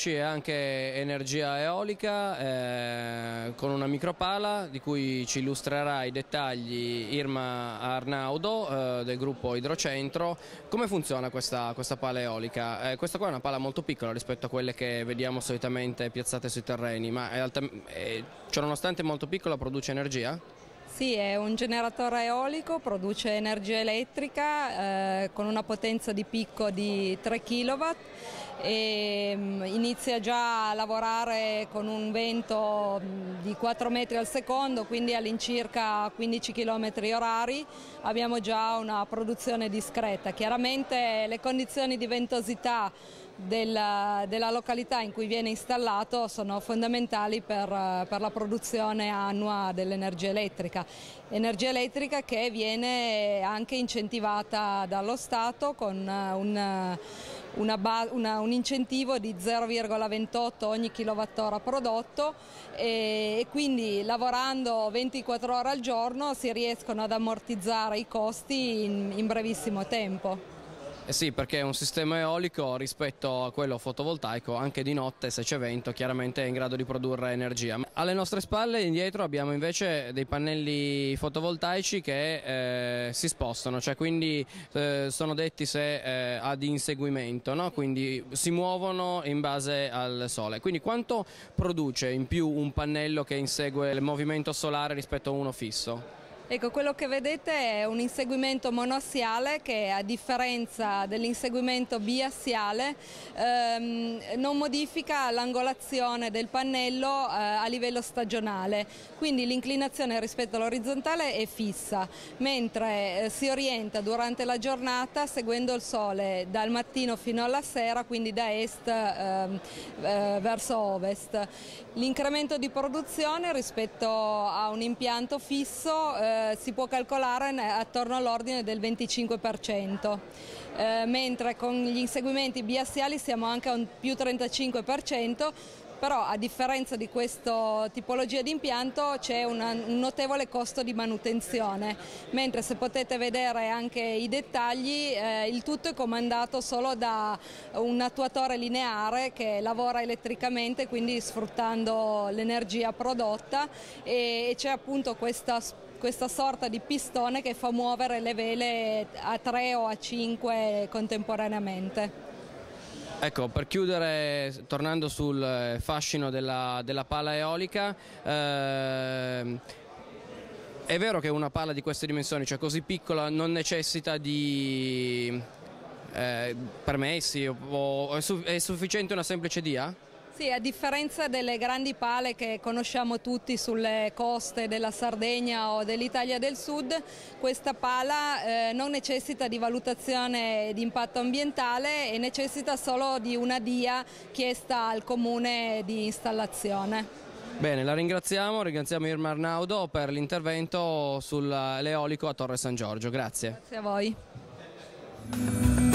elettrici e anche energia eolica eh, con una micropala di cui ci illustrerà i dettagli Irma Arnaudo eh, del gruppo Idrocentro. Come funziona questa, questa pala eolica? Eh, questa qua è una pala molto piccola rispetto a quelle che vediamo solitamente piazzate sui terreni, ma è alta, eh, è, ciononostante molto piccola produce energia? Sì, è un generatore eolico, produce energia elettrica eh, con una potenza di picco di 3 kW e mh, mm, inizia già a lavorare con un vento mh, mm, di 4 metri al secondo, quindi all'incirca 15 km orari abbiamo già una produzione discreta. Chiaramente le condizioni di ventosità della, della, località in cui viene installato sono fondamentali per, per la produzione annua dell'energia elettrica. Energia elettrica che viene anche incentivata dallo Stato con eh, un, eh, una, una, un incentivo di 0,28 ogni kilowattora prodotto e, e quindi lavorando 24 ore al giorno si riescono ad ammortizzare i costi in, in brevissimo tempo. Eh sì, perché un sistema eolico rispetto a quello fotovoltaico, anche di notte se c'è vento, chiaramente è in grado di produrre energia. Alle nostre spalle indietro abbiamo invece dei pannelli fotovoltaici che eh, si spostano, cioè quindi eh, sono detti se eh, ad inseguimento, no? quindi si muovono in base al sole. Quindi quanto produce in più un pannello che insegue il movimento solare rispetto a uno fisso? Ecco, quello che vedete è un inseguimento monoassiale che a differenza dell'inseguimento biassiale ehm, non modifica l'angolazione del pannello eh, a livello stagionale, quindi l'inclinazione rispetto all'orizzontale è fissa, mentre eh, si orienta durante la giornata seguendo il sole dal mattino fino alla sera, quindi da est ehm, eh, verso ovest. L'incremento di produzione rispetto a un impianto fisso eh, eh, si può calcolare attorno all'ordine del 25%, eh, mentre con gli inseguimenti biassiali siamo anche a un più 35%, però a differenza di questa tipologia di impianto c'è un notevole costo di manutenzione, mentre se potete vedere anche i dettagli eh, il tutto è comandato solo da un attuatore lineare che lavora elettricamente quindi sfruttando l'energia prodotta e c'è appunto questa questa sorta di pistone che fa muovere le vele a tre o a cinque contemporaneamente. Ecco, per chiudere, tornando sul eh, fascino della, della pala eolica, eh, è vero che una pala di queste dimensioni, cioè così piccola, non necessita di eh, permessi, o, o è, su, è sufficiente una semplice DIA? Sì, a differenza delle grandi pale che conosciamo tutti sulle coste della Sardegna o dell'Italia del Sud, questa pala eh, non necessita di valutazione di impatto ambientale e necessita solo di una DIA chiesta al comune di installazione. Bene, la ringraziamo, ringraziamo Irma Arnaudo per l'intervento sull'eolico a Torre San Giorgio, grazie. Grazie a voi.